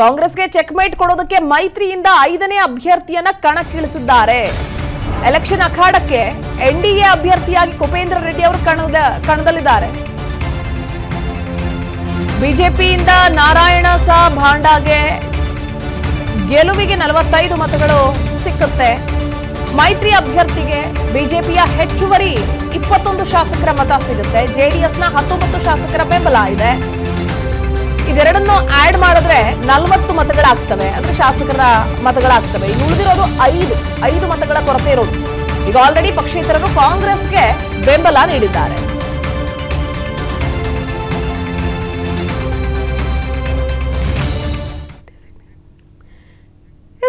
ಕಾಂಗ್ರೆಸ್ಗೆ ಚೆಕ್ಮೇಟ್ ಕೊಡೋದಕ್ಕೆ ಮೈತ್ರಿಯಿಂದ ಐದನೇ ಅಭ್ಯರ್ಥಿಯನ್ನ ಕಣಕ್ಕಿಳಿಸಿದ್ದಾರೆ ಎಲೆಕ್ಷನ್ ಅಖಾಡಕ್ಕೆ ಎನ್ಡಿಎ ಅಭ್ಯರ್ಥಿಯಾಗಿ ಕುಪೇಂದ್ರ ರೆಡ್ಡಿ ಅವರು ಕಣದ ಕಣದಲ್ಲಿದ್ದಾರೆ ಬಿಜೆಪಿಯಿಂದ ನಾರಾಯಣ ಸಾ ಭಾಂಡಾಗೆ ಗೆಲುವಿಗೆ ನಲವತ್ತೈದು ಮತಗಳು ಸಿಕ್ಕುತ್ತೆ ಮೈತ್ರಿ ಅಭ್ಯರ್ಥಿಗೆ ಬಿಜೆಪಿಯ ಹೆಚ್ಚುವರಿ ಇಪ್ಪತ್ತೊಂದು ಶಾಸಕರ ಮತ ಸಿಗುತ್ತೆ ಜೆಡಿಎಸ್ನ ಹತ್ತೊಂಬತ್ತು ಶಾಸಕರ ಬೆಂಬಲ ಇದೆ ಇದೆರಡನ್ನು ಆಡ್ ಮಾಡಿದ್ರೆ ನಲವತ್ತು ಮತಗಳಾಗ್ತವೆ ಅಂದ್ರೆ ಶಾಸಕರ ಮತಗಳಾಗ್ತವೆ ಇನ್ನು ಉಳಿದಿರೋದು ಐದು ಐದು ಮತಗಳ ಕೊರತೆ ಇರೋದು ಈಗ ಆಲ್ರೆಡಿ ಪಕ್ಷೇತರರು ಕಾಂಗ್ರೆಸ್ಗೆ ಬೆಂಬಲ ನೀಡಿದ್ದಾರೆ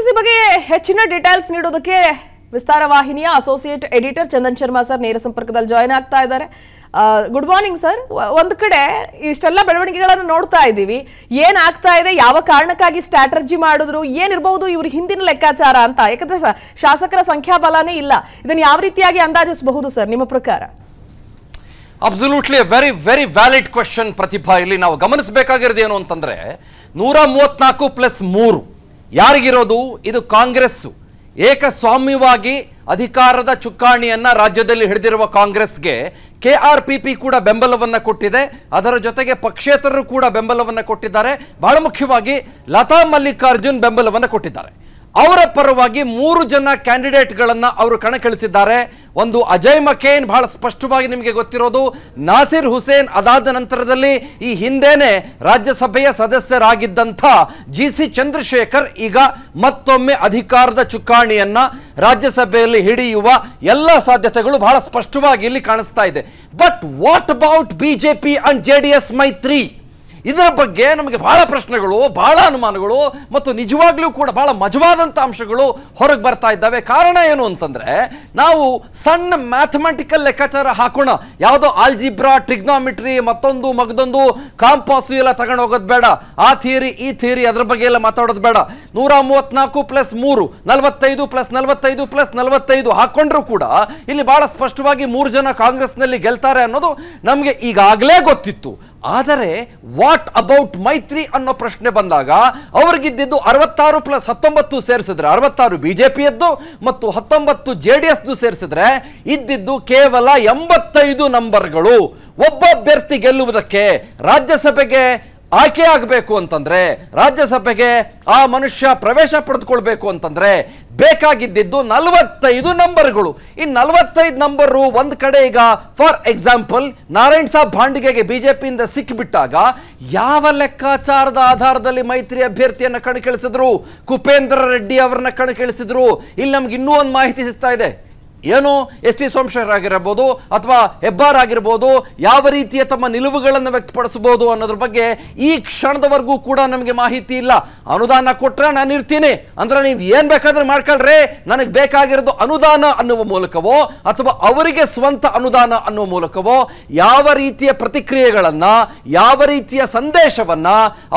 ಈ ಬಗ್ಗೆ ಹೆಚ್ಚಿನ ಡೀಟೇಲ್ಸ್ ನೀಡೋದಕ್ಕೆ ವಿಸ್ತಾರ ವಾಹಿನಿಯ associate editor Chandan Sharma sir ನೇರ ಸಂಪರ್ಕದಲ್ಲಿ ಜಾಯ್ನ್ ಆಗ್ತಾ ಇದ್ದಾರೆ ಗುಡ್ ಮಾರ್ನಿಂಗ್ ಸರ್ ಒಂದು ಕಡೆ ಇಷ್ಟೆಲ್ಲ ಬೆಳವಣಿಗೆಗಳನ್ನು ನೋಡ್ತಾ ಇದ್ದೀವಿ ಏನಾಗ್ತಾ ಇದೆ ಯಾವ ಕಾರಣಕ್ಕಾಗಿ ಸ್ಟ್ರಾಟರ್ಜಿ ಮಾಡಿದ್ರು ಏನಿರಬಹುದು ಇವರು ಹಿಂದಿನ ಲೆಕ್ಕಾಚಾರ ಅಂತ ಯಾಕಂದ್ರೆ ಶಾಸಕರ ಸಂಖ್ಯಾಬಲನೇ ಇಲ್ಲ ಇದನ್ನು ಯಾವ ರೀತಿಯಾಗಿ ಅಂದಾಜಿಸಬಹುದು ಸರ್ ನಿಮ್ಮ ಪ್ರಕಾರ absolutely very very valid question Pratibha ಇಲ್ಲಿ ನಾವು ಗಮನಿಸಬೇಕಾಗಿರೋದು ಏನು ಅಂತಂದರೆ ನೂರ ಮೂವತ್ನಾಲ್ಕು ಪ್ಲಸ್ ಮೂರು ಯಾರಿಗಿರೋದು ಇದು ಕಾಂಗ್ರೆಸ್ಸು ಏಕಸ್ವಾಮ್ಯವಾಗಿ ಅಧಿಕಾರದ ಚುಕ್ಕಾಣಿಯನ್ನ ರಾಜ್ಯದಲ್ಲಿ ಹಿಡಿದಿರುವ ಕಾಂಗ್ರೆಸ್ಗೆ ಕೆ ಆರ್ ಪಿ ಪಿ ಕೂಡ ಬೆಂಬಲವನ್ನು ಕೊಟ್ಟಿದೆ ಅದರ ಜೊತೆಗೆ ಪಕ್ಷೇತರರು ಕೂಡ ಬೆಂಬಲವನ್ನು ಕೊಟ್ಟಿದ್ದಾರೆ ಬಹಳ ಮುಖ್ಯವಾಗಿ ಲತಾ ಮಲ್ಲಿಕಾರ್ಜುನ್ ಬೆಂಬಲವನ್ನು ಕೊಟ್ಟಿದ್ದಾರೆ ಅವರ ಪರವಾಗಿ ಮೂರು ಜನ ಕ್ಯಾಂಡಿಡೇಟ್ಗಳನ್ನು ಅವರು ಕಣಕ್ಕಿಳಿಸಿದ್ದಾರೆ ಒಂದು ಅಜಯ್ ಮಕೇನ್ ಬಹಳ ಸ್ಪಷ್ಟವಾಗಿ ನಿಮಗೆ ಗೊತ್ತಿರೋದು ನಾಸಿರ್ ಹುಸೇನ್ ಅದಾದ ನಂತರದಲ್ಲಿ ಈ ಹಿಂದೇನೆ ರಾಜ್ಯಸಭೆಯ ಸದಸ್ಯರಾಗಿದ್ದಂಥ ಜಿ ಸಿ ಚಂದ್ರಶೇಖರ್ ಈಗ ಮತ್ತೊಮ್ಮೆ ಅಧಿಕಾರದ ಚುಕ್ಕಾಣಿಯನ್ನ ರಾಜ್ಯಸಭೆಯಲ್ಲಿ ಹಿಡಿಯುವ ಎಲ್ಲ ಸಾಧ್ಯತೆಗಳು ಬಹಳ ಸ್ಪಷ್ಟವಾಗಿ ಇಲ್ಲಿ ಕಾಣಿಸ್ತಾ ಇದೆ but what about BJP and J D S ಮೈತ್ರಿ ಇದರ ಬಗ್ಗೆ ನಮಗೆ ಬಹಳ ಪ್ರಶ್ನೆಗಳು ಬಹಳ ಅನುಮಾನಗಳು ಮತ್ತು ನಿಜವಾಗ್ಲೂ ಕೂಡ ಬಹಳ ಮಜವಾದಂಥ ಅಂಶಗಳು ಹೊರಗೆ ಬರ್ತಾ ಇದ್ದಾವೆ ಕಾರಣ ಏನು ಅಂತಂದರೆ ನಾವು ಸಣ್ಣ ಮ್ಯಾಥಮೆಟಿಕಲ್ ಲೆಕ್ಕಾಚಾರ ಹಾಕೋಣ ಯಾವುದೋ ಆಲ್ಜಿಬ್ರಾ ಟ್ರಿಗ್ನಾಮಿಟ್ರಿ ಮತ್ತೊಂದು ಮಗದೊಂದು ಕಾಂಪಾಸು ಎಲ್ಲ ತಗೊಂಡು ಹೋಗೋದು ಬೇಡ ಆ ಥಿಯರಿ ಈ ಥಿಯರಿ ಅದರ ಬಗ್ಗೆ ಎಲ್ಲ ಮಾತಾಡೋದು ಬೇಡ ನೂರ ಮೂವತ್ನಾಲ್ಕು ಪ್ಲಸ್ ಮೂರು ನಲವತ್ತೈದು ಪ್ಲಸ್ ನಲವತ್ತೈದು ಪ್ಲಸ್ ನಲವತ್ತೈದು ಹಾಕೊಂಡ್ರೂ ಕೂಡ ಇಲ್ಲಿ ಬಹಳ ಸ್ಪಷ್ಟವಾಗಿ ಮೂರು ಜನ ಕಾಂಗ್ರೆಸ್ನಲ್ಲಿ ಗೆಲ್ತಾರೆ ಅನ್ನೋದು ನಮಗೆ ಈಗಾಗಲೇ ಗೊತ್ತಿತ್ತು ಆದರೆ ವಾಟ್ ಅಬೌಟ್ ಮೈತ್ರಿ ಅನ್ನೋ ಪ್ರಶ್ನೆ ಬಂದಾಗ ಅವ್ರಿಗಿದ್ದಿದ್ದು ಅರವತ್ತಾರು ಪ್ಲಸ್ ಹತ್ತೊಂಬತ್ತು ಸೇರಿಸಿದ್ರೆ ಅರವತ್ತಾರು ಬಿ ಜೆ ಪಿಯದ್ದು ಮತ್ತು ಹತ್ತೊಂಬತ್ತು ಜೆ ಡಿ ಎಸ್ದು ಸೇರಿಸಿದ್ರೆ ಇದ್ದಿದ್ದು ಕೇವಲ ಎಂಬತ್ತೈದು ನಂಬರ್ಗಳು ಒಬ್ಬ ಅಭ್ಯರ್ಥಿ ಗೆಲ್ಲುವುದಕ್ಕೆ ರಾಜ್ಯಸಭೆಗೆ ಆಯ್ಕೆ ಆಗಬೇಕು ಅಂತಂದರೆ ರಾಜ್ಯಸಭೆಗೆ ಆ ಮನುಷ್ಯ ಪ್ರವೇಶ ಪಡೆದುಕೊಳ್ಬೇಕು ಅಂತಂದರೆ ಬೇಕಾಗಿದ್ದಿದ್ದು ನಲವತ್ತೈದು ನಂಬರ್ಗಳು ಈ ನಲವತ್ತೈದು ನಂಬರು ಒಂದು ಕಡೆ ಈಗ ಫಾರ್ ಎಕ್ಸಾಂಪಲ್ ನಾರಾಯಣ್ ಸಾಬ್ ಭಾಂಡಿಗೆಗೆ ಬಿಜೆಪಿಯಿಂದ ಸಿಕ್ಕಿಬಿಟ್ಟಾಗ ಯಾವ ಲೆಕ್ಕಾಚಾರದ ಆಧಾರದಲ್ಲಿ ಮೈತ್ರಿ ಅಭ್ಯರ್ಥಿಯನ್ನು ಕಣಕ್ಕಿಳಿಸಿದ್ರು ಕುಪೇಂದ್ರ ರೆಡ್ಡಿ ಅವರನ್ನ ಕಣಕ್ಕಿಳಿಸಿದ್ರು ಇಲ್ಲಿ ನಮ್ಗೆ ಇನ್ನೂ ಒಂದು ಮಾಹಿತಿ ಸಿಗ್ತಾ ಇದೆ ಏನು ಎಸ್ ಟಿ ಸೋಮಶೇಖರ್ ಅಥವಾ ಹೆಬ್ಬಾರ್ ಆಗಿರಬಹುದು ಯಾವ ರೀತಿಯ ತಮ್ಮ ನಿಲುವುಗಳನ್ನು ವ್ಯಕ್ತಪಡಿಸಬಹುದು ಅನ್ನೋದ್ರ ಬಗ್ಗೆ ಈ ಕ್ಷಣದವರೆಗೂ ಕೂಡ ನಮಗೆ ಮಾಹಿತಿ ಇಲ್ಲ ಅನುದಾನ ಕೊಟ್ಟರೆ ನಾನು ಇರ್ತೀನಿ ಅಂದ್ರೆ ನೀವು ಏನ್ ಬೇಕಾದ್ರೆ ಮಾಡ್ಕೊಳ್ರಿ ನನಗೆ ಬೇಕಾಗಿರೋದು ಅನುದಾನ ಅನ್ನುವ ಮೂಲಕವೋ ಅಥವಾ ಅವರಿಗೆ ಸ್ವಂತ ಅನುದಾನ ಅನ್ನುವ ಮೂಲಕವೋ ಯಾವ ರೀತಿಯ ಪ್ರತಿಕ್ರಿಯೆಗಳನ್ನ ಯಾವ ರೀತಿಯ ಸಂದೇಶವನ್ನ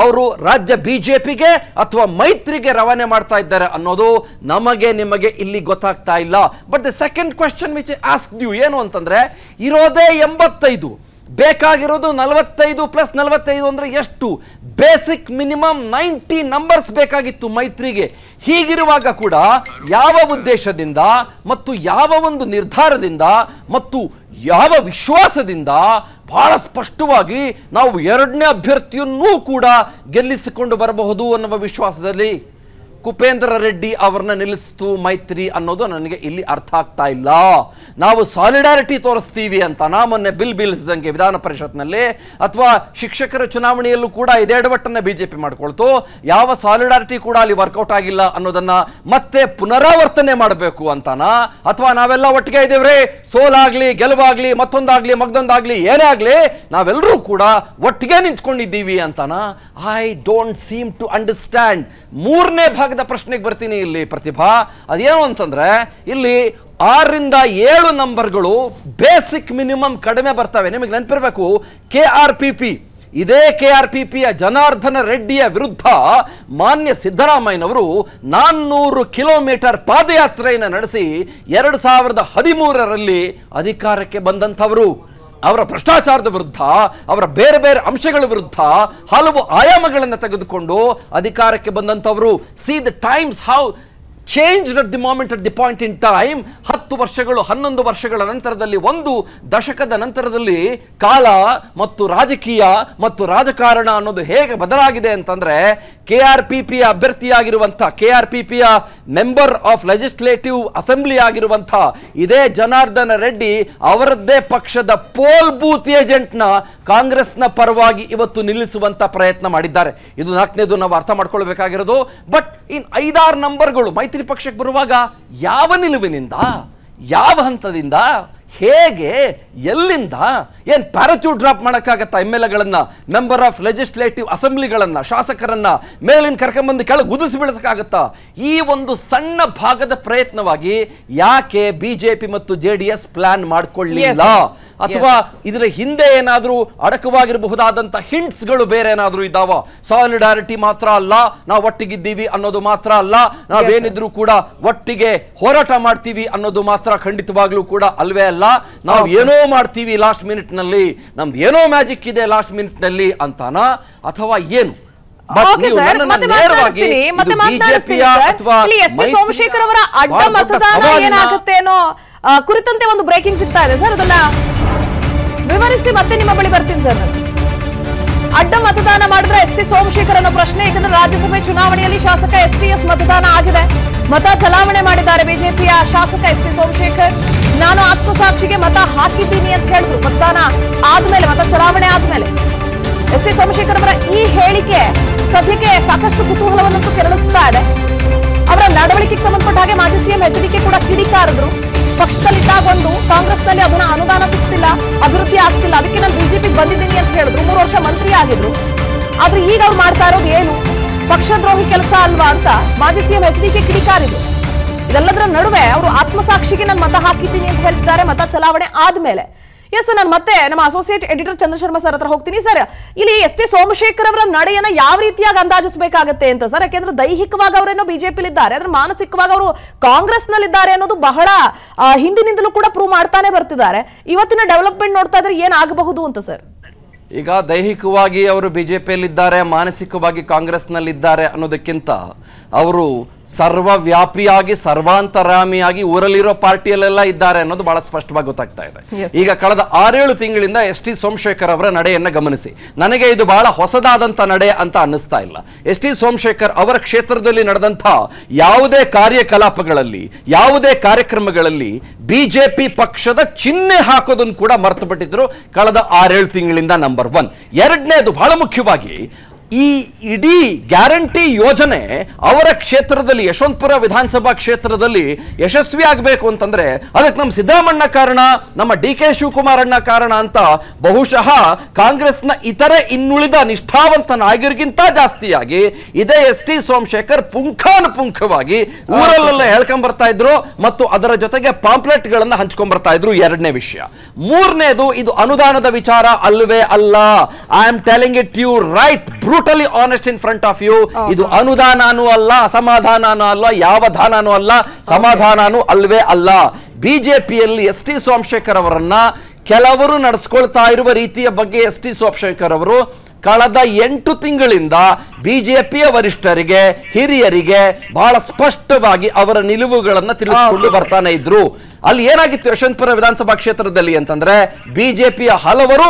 ಅವರು ರಾಜ್ಯ ಬಿಜೆಪಿಗೆ ಜೆ ಅಥವಾ ಮೈತ್ರಿಗೆ ರವಾನೆ ಮಾಡ್ತಾ ಇದ್ದಾರೆ ಅನ್ನೋದು ನಮಗೆ ನಿಮಗೆ ಇಲ್ಲಿ ಗೊತ್ತಾಗ್ತಾ ಇಲ್ಲ but the second second question which ask you ಏನು ಅಂತಂದರೆ ಇರೋದೇ ಎಂಬತ್ತೈದು ಬೇಕಾಗಿರೋದು ನಲವತ್ತೈದು ಪ್ಲಸ್ ನಲವತ್ತೈದು ಅಂದರೆ ಎಷ್ಟು ಬೇಸಿಕ್ ಮಿನಿಮಮ್ ನೈಂಟಿ ನಂಬರ್ಸ್ ಬೇಕಾಗಿತ್ತು ಮೈತ್ರಿಗೆ ಹೀಗಿರುವಾಗ ಕೂಡ ಯಾವ ಉದ್ದೇಶದಿಂದ ಮತ್ತು ಯಾವ ಒಂದು ನಿರ್ಧಾರದಿಂದ ಮತ್ತು ಯಾವ ವಿಶ್ವಾಸದಿಂದ ಬಹಳ ಸ್ಪಷ್ಟವಾಗಿ ನಾವು ಎರಡನೇ ಅಭ್ಯರ್ಥಿಯನ್ನೂ ಕೂಡ ಗೆಲ್ಲಿಸಿಕೊಂಡು ಬರಬಹುದು ಅನ್ನುವ ವಿಶ್ವಾಸದಲ್ಲಿ ಕುಪೇಂದ್ರ ರೆಡ್ಡಿ ಅವ್ರನ್ನ ನಿಲ್ಲಿಸ್ತು ಮೈತ್ರಿ ಅನ್ನೋದು ನನಗೆ ಇಲ್ಲಿ ಅರ್ಥ ಆಗ್ತಾ ಇಲ್ಲ ನಾವು ಸಾಲಿಡಾರಿಟಿ ತೋರಿಸ್ತೀವಿ ಅಂತ ಮೊನ್ನೆ ಬಿಲ್ ಬೀಳಿಸಿದಂಗೆ ವಿಧಾನ ಪರಿಷತ್ನಲ್ಲಿ ಅಥವಾ ಶಿಕ್ಷಕರ ಚುನಾವಣೆಯಲ್ಲೂ ಕೂಡ ಇದೇಡವಟ್ಟನ್ನು ಬಿಜೆಪಿ ಮಾಡ್ಕೊಳ್ತು ಯಾವ ಸಾಲಿಡಾರಿಟಿ ಕೂಡ ಅಲ್ಲಿ ವರ್ಕೌಟ್ ಆಗಿಲ್ಲ ಅನ್ನೋದನ್ನ ಮತ್ತೆ ಪುನರಾವರ್ತನೆ ಮಾಡಬೇಕು ಅಂತಾನ ಅಥವಾ ನಾವೆಲ್ಲ ಒಟ್ಟಿಗೆ ಇದ್ದೇವ್ರಿ ಸೋಲಾಗ್ಲಿ ಗೆಲುವಾಗ್ಲಿ ಮತ್ತೊಂದಾಗ್ಲಿ ಮಗ್ದೊಂದಾಗ್ಲಿ ಏನೇ ಆಗ್ಲಿ ನಾವೆಲ್ಲರೂ ಕೂಡ ಒಟ್ಟಿಗೆ ನಿಂತ್ಕೊಂಡಿದ್ದೀವಿ ಅಂತಾನ I don't seem to understand ಮೂರನೇ ಭಾಗ ಹಾಕಿದ ಪ್ರಶ್ನೆಗೆ ಬರ್ತೀನಿ ಇಲ್ಲಿ ಪ್ರತಿಭಾ ಅದೇನು ಅಂತಂದ್ರೆ ಇಲ್ಲಿ ಆರರಿಂದ ಏಳು ನಂಬರ್ಗಳು ಬೇಸಿಕ್ ಮಿನಿಮಮ್ ಕಡಿಮೆ ಬರ್ತವೆ ನಿಮಗೆ ನೆನಪಿರಬೇಕು ಕೆ ಆರ್ ಪಿ ಪಿ ಇದೇ ಕೆ ಆರ್ ಪಿ ಪಿಯ ಜನಾರ್ದನ ರೆಡ್ಡಿಯ ವಿರುದ್ಧ ಮಾನ್ಯ ಸಿದ್ದರಾಮಯ್ಯನವರು ನಾನ್ನೂರು ಕಿಲೋಮೀಟರ್ ಪಾದಯಾತ್ರೆಯನ್ನು ನಡೆಸಿ ಎರಡು ಸಾವಿರದ ಹದಿಮೂರರಲ್ಲಿ ಅಧಿಕಾರಕ್ಕೆ ಬಂದಂಥವರು ಅವರ ಭ್ರಷ್ಟಾಚಾರದ ವಿರುದ್ಧ ಅವರ ಬೇರೆ ಬೇರೆ ಅಂಶಗಳ ವಿರುದ್ಧ ಹಲವು ಆಯಾಮಗಳನ್ನು ತೆಗೆದುಕೊಂಡು ಅಧಿಕಾರಕ್ಕೆ ಬಂದಂಥವರು see the times how changed at the moment at the point in time ಹತ್ತು ವರ್ಷಗಳು ಹನ್ನೊಂದು ವರ್ಷಗಳ ನಂತರದಲ್ಲಿ ಒಂದು ದಶಕದ ನಂತರದಲ್ಲಿ ಕಾಲ ಮತ್ತು ರಾಜಕೀಯ ಮತ್ತು ರಾಜಕಾರಣ ಅನ್ನೋದು ಹೇಗೆ ಬದಲಾಗಿದೆ ಅಂತಂದ್ರೆ ಕೆ ಆರ್ ಪಿ ಪಿಯ ಅಭ್ಯರ್ಥಿಯಾಗಿರುವಂಥ ಕೆ ಆರ್ ಪಿ ಪಿಯ ಮೆಂಬರ್ ಆಫ್ ಲೆಜಿಸ್ಲೇಟಿವ್ ಅಸೆಂಬ್ಲಿ ಆಗಿರುವಂಥ ಇದೇ ಜನಾರ್ದನ ರೆಡ್ಡಿ ಅವರದ್ದೇ ಪಕ್ಷದ ಪೋಲ್ ಬೂತ್ ಏಜೆಂಟ್ನ ಕಾಂಗ್ರೆಸ್ನ ಪರವಾಗಿ ಇವತ್ತು ನಿಲ್ಲಿಸುವಂತ ಪ್ರಯತ್ನ ಮಾಡಿದ್ದಾರೆ ಇದು ನಾಲ್ಕನೇದು ನಾವು ಅರ್ಥ ಮಾಡ್ಕೊಳ್ಬೇಕಾಗಿರೋದು ಬಟ್ ಇನ್ ಐದಾರು ನಂಬರ್ಗಳು ಮೈತ್ರಿ ಮೈತ್ರಿ ಪಕ್ಷಕ್ಕೆ ಬರುವಾಗ ಯಾವ ನಿಲುವಿನಿಂದ ಯಾವ ಹಂತದಿಂದ ಹೇಗೆ ಎಲ್ಲಿಂದ ಏನು ಪ್ಯಾರಚೂ ಡ್ರಾಪ್ ಮಾಡೋಕ್ಕಾಗತ್ತಾ ಎಮ್ ಎಲ್ ಎಗಳನ್ನು ಮೆಂಬರ್ ಆಫ್ ಲೆಜಿಸ್ಲೇಟಿವ್ ಅಸೆಂಬ್ಲಿಗಳನ್ನು ಶಾಸಕರನ್ನು ಮೇಲಿನ ಕರ್ಕೊಂಬಂದು ಕೆಳಗೆ ಉದಿಸಿ ಬೆಳೆಸೋಕ್ಕಾಗತ್ತಾ ಈ ಒಂದು ಸಣ್ಣ ಭಾಗದ ಪ್ರಯತ್ನವಾಗಿ ಯಾಕೆ ಬಿ ಜೆ ಪಿ ಮತ್ತು ಜೆ ಡಿ ಎಸ್ ಪ್ಲಾನ್ ಮಾಡಿಕೊಳ್ಳಿಲ್ಲ ಅಥವಾ ಇದರ ಹಿಂದೆ ಏನಾದರೂ ಅಡಕವಾಗಿರಬಹುದಾದಂಥ ಹಿಂಟ್ಸ್ಗಳು ಬೇರೆ ಏನಾದರೂ ಇದ್ದಾವ ಸಾಲಿಡಾರಿಟಿ ಮಾತ್ರ ಅಲ್ಲ ನಾವು ಒಟ್ಟಿಗಿದ್ದೀವಿ ಅನ್ನೋದು ಮಾತ್ರ ಅಲ್ಲ ನಾವೇನಿದ್ರು ಕೂಡ ಒಟ್ಟಿಗೆ ಹೋರಾಟ ಮಾಡ್ತೀವಿ ಅನ್ನೋದು ಮಾತ್ರ ಖಂಡಿತವಾಗ್ಲೂ ಕೂಡ ಅಲ್ವೇ ಅಲ್ಲ ನಾವು ಏನೋ ಮಾಡ್ತೀವಿ ಲಾಸ್ಟ್ ಮಿನಿಟ್ನಲ್ಲಿ ನಮ್ದು ಏನೋ ಮ್ಯಾಜಿಕ್ ಇದೆ ಲಾಸ್ಟ್ ಮಿನಿಟ್ನಲ್ಲಿ ಅಂತಾನ ಅಥವಾ ಏನು ಸೋಮಶೇಖರ್ ಅವರ ಅಡ್ಡ ಮತದಾನ ಏನಾಗುತ್ತೆ ಅನ್ನೋ ಕುರಿತಂತೆ ಒಂದು ಬ್ರೇಕಿಂಗ್ ಸಿಗ್ತಾ ಇದೆ ಸರ್ ಅದನ್ನ ವಿವರಿಸಿ ಮತ್ತೆ ನಿಮ್ಮ ಬಳಿ ಬರ್ತೀನಿ ಸರ್ ಅಡ್ಡ ಮತದಾನ ಮಾಡಿದ್ರೆ ಎಸ್ ಟಿ ಸೋಮಶೇಖರ್ ಅನ್ನೋ ಪ್ರಶ್ನೆ ಯಾಕಂದ್ರೆ ರಾಜ್ಯಸಭೆ ಚುನಾವಣೆಯಲ್ಲಿ ಶಾಸಕ ಎಸ್ ಟಿ ಎಸ್ ಮತದಾನ ಆಗಿದೆ ಮತ ಚಲಾವಣೆ ಮಾಡಿದ್ದಾರೆ ಬಿಜೆಪಿಯ ಶಾಸಕ ಎಸ್ ಟಿ ಸೋಮಶೇಖರ್ ನಾನು ಆತ್ಮಸಾಕ್ಷಿಗೆ ಮತ ಹಾಕಿದ್ದೀನಿ ಅಂತ ಹೇಳಿದ್ರು ಮತದಾನ ಆದ್ಮೇಲೆ ಮತ ಚುನಾವಣೆ ಆದ್ಮೇಲೆ ಎಸ್ ಟಿ ಸೋಮಶೇಖರ್ ಅವರ ಈ ಹೇಳಿಕೆ ಸದ್ಯಕ್ಕೆ ಸಾಕಷ್ಟು ಕುತೂಹಲವನ್ನಂತೂ ಕೆರಳಿಸ್ತಾ ಇದೆ ಅವರ ನಡವಳಿಕೆಗೆ ಸಂಬಂಧಪಟ್ಟ ಹಾಗೆ ಮಾಜಿ ಸಿಎಂ ಎಚ್ ಕೆ ಕೂಡ ಕಿಡಿಕಾರದ್ರು ಕಾಂಗ್ರೆಸ್ ಕಾಂಗ್ರೆಸ್ನಲ್ಲಿ ಅದನ್ನ ಅನುದಾನ ಸಿಗ್ತಿಲ್ಲ ಅಭಿವೃದ್ಧಿ ಆಗ್ತಿಲ್ಲ ಅದಕ್ಕೆ ನಾನು ಬಿಜೆಪಿ ಬಂದಿದ್ದೀನಿ ಅಂತ ಹೇಳಿದ್ರು ಮೂರು ವರ್ಷ ಮಂತ್ರಿ ಆಗಿದ್ರು ಆದ್ರೆ ಈಗ ಅವ್ರು ಮಾಡ್ತಾ ಇರೋದು ಏನು ಪಕ್ಷದ್ರೋಹಿ ಕೆಲಸ ಅಲ್ವಾ ಅಂತ ಮಾಜಿ ಸಿಎಂ ಎಚ್ ಡಿಕೆ ಕಿಡಿಕಾರಿದ್ರು ಇದೆಲ್ಲದರ ನಡುವೆ ಅವರು ಆತ್ಮಸಾಕ್ಷಿಗೆ ನಾನು ಮತ ಹಾಕಿದ್ದೀನಿ ಅಂತ ಹೇಳ್ತಿದ್ದಾರೆ ಮತ ಚಲಾವಣೆ ಆದ್ಮೇಲೆ ಎಸ್ ನಾನು ಮತ್ತೆ ನಮ್ಮ ಅಸೋಸಿಯೇಟ್ ಎಡಿಟರ್ ಚಂದ್ರಶರ್ಮಾ ಸರ್ ಹತ್ರ ಹೋಗ್ತೀನಿ ಸರ್ ಇಲ್ಲಿ ಎಸ್ ಟಿ ಸೋಮಶೇಖರ್ ಅವರ ನಡೆಯನ್ನ ಯಾವ ರೀತಿಯಾಗಿ ಅಂದಾಜಿಸಬೇಕಾಗತ್ತೆ ಅಂತ ಸರ್ ಯಾಕೆಂದ್ರೆ ದೈಹಿಕವಾಗಿ ಅವರೇನೋ ಬಿಜೆಪಿ ಇದ್ದಾರೆ ಅಂದ್ರೆ ಮಾನಸಿಕವಾಗಿ ಅವರು ಕಾಂಗ್ರೆಸ್ ಅನ್ನೋದು ಬಹಳ ಹಿಂದಿನಿಂದಲೂ ಕೂಡ ಪ್ರೂವ್ ಮಾಡ್ತಾನೆ ಬರ್ತಿದ್ದಾರೆ ಇವತ್ತಿನ ಡೆವಲಪ್ಮೆಂಟ್ ನೋಡ್ತಾ ಇದ್ರೆ ಏನಾಗಬಹುದು ಅಂತ ಸರ್ ಈಗ ದೈಹಿಕವಾಗಿ ಅವರು ಬಿಜೆಪಿಯಲ್ಲಿದ್ದಾರೆ ಮಾನಸಿಕವಾಗಿ ಕಾಂಗ್ರೆಸ್ನಲ್ಲಿದ್ದಾರೆ ಅನ್ನೋದಕ್ಕಿಂತ ಅವರು ಸರ್ವವ್ಯಾಪಿಯಾಗಿ ಸರ್ವಾಂತರಾಮಿಯಾಗಿ ಊರಲ್ಲಿರೋ ಪಾರ್ಟಿಯಲ್ಲೆಲ್ಲ ಇದ್ದಾರೆ ಅನ್ನೋದು ಬಹಳ ಸ್ಪಷ್ಟವಾಗಿ ಗೊತ್ತಾಗ್ತಾ ಇದೆ ಈಗ ಕಳೆದ ಆರೇಳು ತಿಂಗಳಿಂದ ಎಸ್ ಟಿ ಸೋಮಶೇಖರ್ ಅವರ ನಡೆಯನ್ನು ಗಮನಿಸಿ ನನಗೆ ಇದು ಬಹಳ ಹೊಸದಾದಂಥ ನಡೆ ಅಂತ ಅನ್ನಿಸ್ತಾ ಇಲ್ಲ ಎಸ್ ಟಿ ಸೋಮಶೇಖರ್ ಅವರ ಕ್ಷೇತ್ರದಲ್ಲಿ ನಡೆದಂತಹ ಯಾವುದೇ ಕಾರ್ಯಕಲಾಪಗಳಲ್ಲಿ ಯಾವುದೇ ಕಾರ್ಯಕ್ರಮಗಳಲ್ಲಿ ಬಿಜೆಪಿ ಪಕ್ಷದ ಚಿಹ್ನೆ ಹಾಕೋದನ್ನು ಕೂಡ ಮರೆತು ಬಿಟ್ಟಿದ್ರು ಕಳೆದ ಆರೇಳು ತಿಂಗಳಿಂದ ನಂಬರ್ ಒನ್ ಎರಡನೇದು ಬಹಳ ಮುಖ್ಯವಾಗಿ ಈ ಇಡೀ ಗ್ಯಾರಂಟಿ ಯೋಜನೆ ಅವರ ಕ್ಷೇತ್ರದಲ್ಲಿ ಯಶವಂತಪುರ ವಿಧಾನಸಭಾ ಕ್ಷೇತ್ರದಲ್ಲಿ ಯಶಸ್ವಿ ಆಗಬೇಕು ಅಂತಂದ್ರೆ ಅದಕ್ಕೆ ನಮ್ಮ ಸಿದ್ದರಾಮಣ್ಣ ಕಾರಣ ನಮ್ಮ ಡಿ ಕೆ ಶಿವಕುಮಾರಣ್ಣ ಕಾರಣ ಅಂತ ಬಹುಶಃ ಕಾಂಗ್ರೆಸ್ನ ಇತರೆ ಇನ್ನುಳಿದ ನಿಷ್ಠಾವಂತ ನಾಯಕರಿಗಿಂತ ಜಾಸ್ತಿಯಾಗಿ ಇದೇ ಎಸ್ ಟಿ ಸೋಮಶೇಖರ್ ಪುಂಖಾನುಪುಂಖವಾಗಿ ಊರಲ್ಲೆಲ್ಲ ಹೇಳ್ಕೊಂಬರ್ತಾ ಇದ್ರು ಮತ್ತು ಅದರ ಜೊತೆಗೆ ಪಾಂಪ್ಲೆಟ್ಗಳನ್ನ ಬರ್ತಾ ಇದ್ರು ಎರಡನೇ ವಿಷಯ ಮೂರನೇದು ಇದು ಅನುದಾನದ ವಿಚಾರ ಅಲ್ಲವೇ ಅಲ್ಲ I am telling it you right brutally honest in front of you ಇದು ಅನುದಾನನೂ ಅಲ್ಲ ಅಸಮಾಧಾನನೂ ಅಲ್ಲ ಯಾವ ದಾನನೂ ಅಲ್ಲ ಸಮಾಧಾನನೂ ಅಲ್ವೇ ಅಲ್ಲ ಬಿಜೆಪಿಯಲ್ಲಿ ಎಸ್ ಟಿ ಸೋಮಶೇಖರ್ ಅವರನ್ನ ಕೆಲವರು ನಡೆಸ್ಕೊಳ್ತಾ ಇರುವ ರೀತಿಯ ಬಗ್ಗೆ ಎಸ್ ಟಿ ಸೋಮಶೇಖರ್ ಅವರು ಕಳೆದ ಎಂಟು ತಿಂಗಳಿಂದ ಬಿಜೆಪಿಯ ವರಿಷ್ಠರಿಗೆ ಹಿರಿಯರಿಗೆ ಬಹಳ ಸ್ಪಷ್ಟವಾಗಿ ಅವರ ನಿಲುವುಗಳನ್ನ ತಿಳಿದುಕೊಂಡು ಬರ್ತಾನೆ ಇದ್ರು ಅಲ್ಲಿ ಏನಾಗಿತ್ತು ಯಶವಂತಪುರ ವಿಧಾನಸಭಾ ಕ್ಷೇತ್ರದಲ್ಲಿ ಅಂತಂದ್ರೆ ಬಿಜೆಪಿಯ ಹಲವರು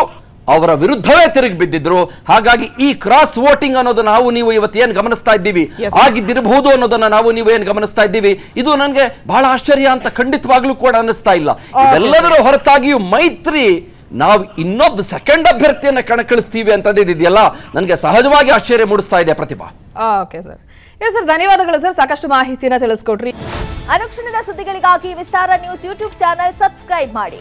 ಅವರ ವಿರುದ್ಧವೇ ತಿರುಗಿ ಬಿದ್ದಿದ್ರು ಹಾಗಾಗಿ ಈ ಕ್ರಾಸ್ ವೋಟಿಂಗ್ ಅನ್ನೋದು ನಾವು ನೀವು ಇವತ್ತು ಏನು ಗಮನಿಸ್ತಾ ಇದ್ದೀವಿ ಆಗಿದ್ದಿರಬಹುದು ಅನ್ನೋದನ್ನ ನಾವು ನೀವು ಏನು ಗಮನಿಸ್ತಾ ಇದ್ದೀವಿ ಇದು ನನಗೆ ಬಹಳ ಆಶ್ಚರ್ಯ ಅಂತ ಖಂಡಿತವಾಗ್ಲೂ ಕೂಡ ಅನ್ನಿಸ್ತಾ ಇಲ್ಲ ಎಲ್ಲದರ ಹೊರತಾಗಿಯೂ ಮೈತ್ರಿ ನಾವು ಇನ್ನೊಬ್ಬ ಸೆಕೆಂಡ್ ಅಭ್ಯರ್ಥಿಯನ್ನ ಕಣಕ್ಕಿಳಿಸ್ತೀವಿ ಅಂತದಿದೆಯಲ್ಲ ನನಗೆ ಸಹಜವಾಗಿ ಆಶ್ಚರ್ಯ ಮೂಡಿಸ್ತಾ ಇದೆ Pratibha okay sir yes sir ಧನ್ಯವಾದಗಳು ಸರ್ ಸಾಕಷ್ಟು ಮಾಹಿತಿಯನ್ನ ತಿಳಿಸ್ಕೊಡ್ರಿ ಅನುಕ್ಷಣದ ಸುದ್ದಿಗಳಿಗಾಗಿ Vistara news YouTube channel subscribe ಮಾಡಿ